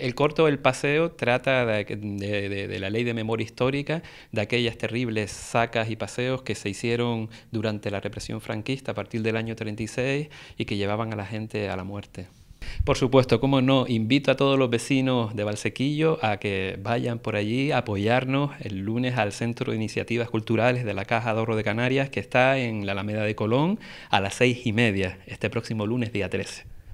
El corto El Paseo trata de, la ley de memoria histórica, de aquellas terribles sacas y paseos que se hicieron durante la represión franquista a partir del año 36 y que llevaban a la gente a la muerte. Por supuesto, como no, invito a todos los vecinos de Valsequillo a que vayan por allí a apoyarnos el lunes al Centro de Iniciativas Culturales de la Caja de Ahorro de Canarias, que está en la Alameda de Colón, a las seis y media, este próximo lunes, día 13.